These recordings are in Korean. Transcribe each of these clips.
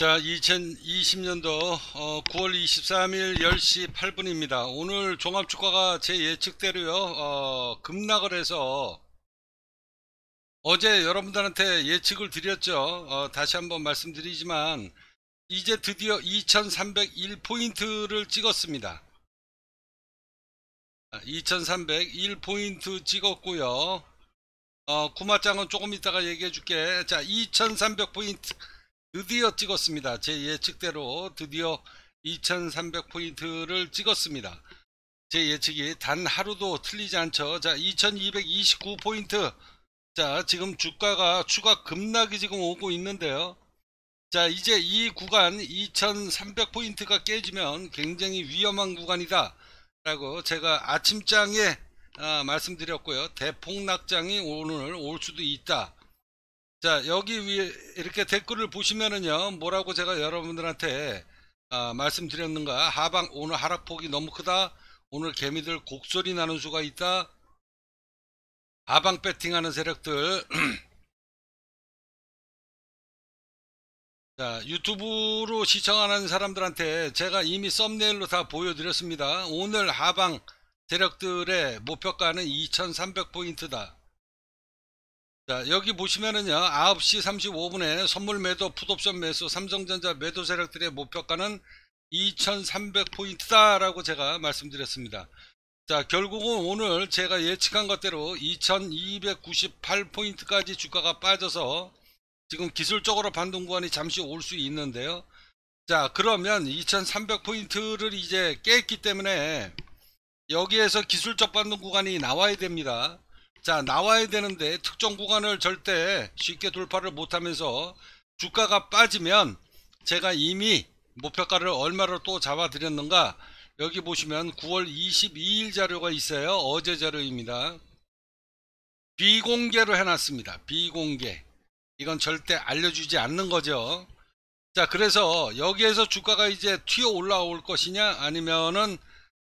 자 2020년도 9월 어, 23일 10시 8분입니다 오늘 종합주가가 제 예측대로요 어, 급락을 해서 어제 여러분들한테 예측을 드렸죠 어, 다시 한번 말씀드리지만 이제 드디어 2301포인트를 찍었습니다 2301포인트 아, 찍었고요 어, 구마장은 조금 이따가 얘기해 줄게 자 2300포인트 드디어 찍었습니다. 제 예측대로 드디어 2300포인트를 찍었습니다. 제 예측이 단 하루도 틀리지 않죠. 자, 2229포인트. 자, 지금 주가가 추가 급락이 지금 오고 있는데요. 자, 이제 이 구간 2300포인트가 깨지면 굉장히 위험한 구간이다. 라고 제가 아침장에 아, 말씀드렸고요. 대폭락장이 오늘 올 수도 있다. 자 여기 위에 이렇게 댓글을 보시면은요 뭐라고 제가 여러분들한테 아, 말씀드렸는가 하방 오늘 하락폭이 너무 크다 오늘 개미들 곡소리 나는 수가 있다 하방 배팅하는 세력들 자 유튜브로 시청하는 사람들한테 제가 이미 썸네일로 다 보여드렸습니다 오늘 하방 세력들의 목표가는 2300포인트다 자 여기 보시면은요 9시 35분에 선물 매도 풋옵션 매수 삼성전자 매도 세력들의 목표가는 2300포인트다 라고 제가 말씀드렸습니다 자 결국은 오늘 제가 예측한 것대로 2298포인트까지 주가가 빠져서 지금 기술적으로 반등 구간이 잠시 올 수 있는데요 자 그러면 2300포인트를 이제 깼기 때문에 여기에서 기술적 반등 구간이 나와야 됩니다 자 나와야 되는데 특정 구간을 절대 쉽게 돌파를 못하면서 주가가 빠지면 제가 이미 목표가를 얼마로 또 잡아 드렸는가 여기 보시면 9월 22일 자료가 있어요 어제 자료입니다 비공개로 해놨습니다 비공개 이건 절대 알려주지 않는 거죠 자 그래서 여기에서 주가가 이제 튀어 올라올 것이냐 아니면은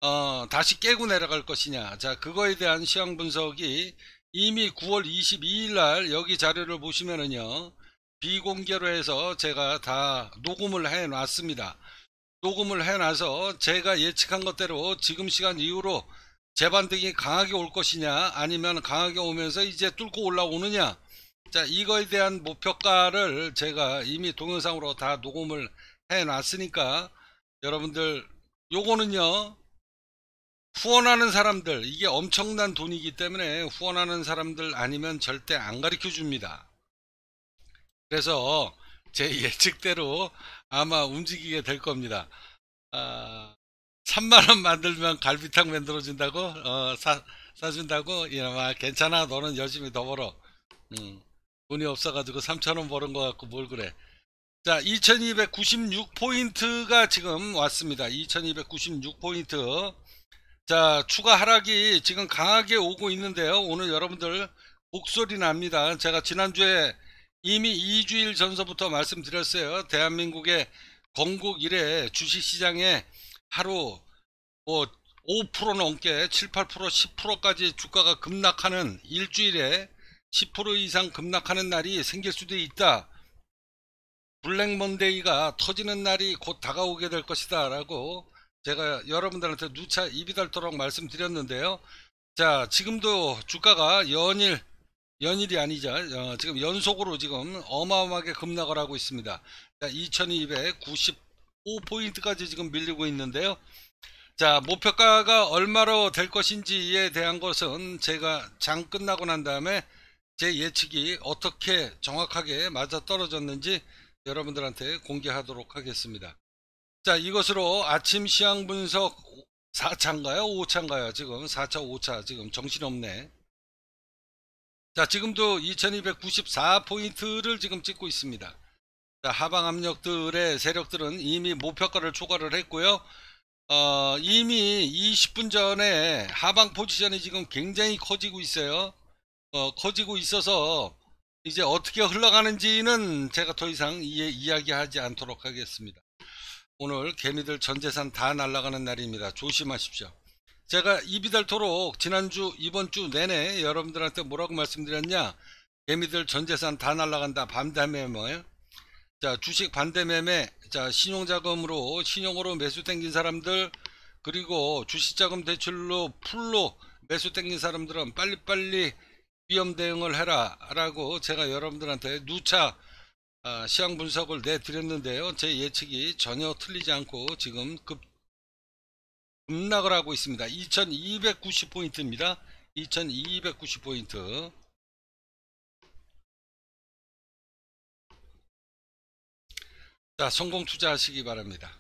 어, 다시 깨고 내려갈 것이냐 자 그거에 대한 시황 분석이 이미 9월 22일 날 여기 자료를 보시면은요 비공개로 해서 제가 다 녹음을 해 놨습니다 녹음을 해 놔서 제가 예측한 것대로 지금 시간 이후로 재반등이 강하게 올 것이냐 아니면 강하게 오면서 이제 뚫고 올라오느냐 자 이거에 대한 목표가를 제가 이미 동영상으로 다 녹음을 해 놨으니까 여러분들 요거는요 후원하는 사람들 이게 엄청난 돈이기 때문에 후원하는 사람들 아니면 절대 안 가르쳐 줍니다 그래서 제 예측대로 아마 움직이게 될 겁니다 어, 아, 3만원 만들면 갈비탕 만들어준다고 어, 사, 사준다고 이놈아 괜찮아 너는 열심히 더 벌어 음, 돈이 없어가지고 3천원 버는 것 같고 뭘 그래 자 2296포인트가 지금 왔습니다 2296포인트 자 추가 하락이 지금 강하게 오고 있는데요 오늘 여러분들 목소리 납니다 제가 지난주에 이미 2주일 전서부터 말씀드렸어요 대한민국의 건국 이래 주식시장에 하루 뭐5% 넘게 7, 8%, 10%까지 주가가 급락하는 일주일에 10% 이상 급락하는 날이 생길 수도 있다 블랙 먼데이가 터지는 날이 곧 다가오게 될 것이다 라고 제가 여러분들한테 누차 입이 닳도록 말씀드렸는데요. 자, 지금도 주가가 연일, 연일이 아니죠. 어, 지금 연속으로 지금 어마어마하게 급락을 하고 있습니다. 자, 2295포인트까지 지금 밀리고 있는데요. 자, 목표가가 얼마로 될 것인지에 대한 것은 제가 장 끝나고 난 다음에 제 예측이 어떻게 정확하게 맞아 떨어졌는지 여러분들한테 공개하도록 하겠습니다. 자 그러니까 이것으로 아침 시향 분석 4차인가요? 5차인가요? 지금 4차 5차 지금 정신없네 자 지금도 2294포인트를 지금 찍고 있습니다 자, 하방 압력들의 세력들은 이미 목표가를 초과를 했고요 어, 이미 20분 전에 하방 포지션이 지금 굉장히 커지고 있어요 어, 커지고 있어서 이제 어떻게 흘러가는지는 제가 더 이상 이야기하지 해 않도록 하겠습니다 오늘 개미들 전재산 다 날아가는 날입니다. 조심하십시오. 제가 입이 닳도록 지난주 이번 주 내내 여러분들한테 뭐라고 말씀드렸냐 개미들 전재산 다 날아간다 반대매매 자 주식 반대매매 자 신용자금으로 신용으로 매수 땡긴 사람들 그리고 주식자금 대출로 풀로 매수 땡긴 사람들은 빨리빨리 위험 대응을 해라 라고 제가 여러분들한테 누차 아, 시황 분석을 내드렸는데요. 제 예측이 전혀 틀리지 않고 지금 급 급락을 하고 있습니다. 2290포인트입니다. 2290포인트 자 성공 투자하시기 바랍니다.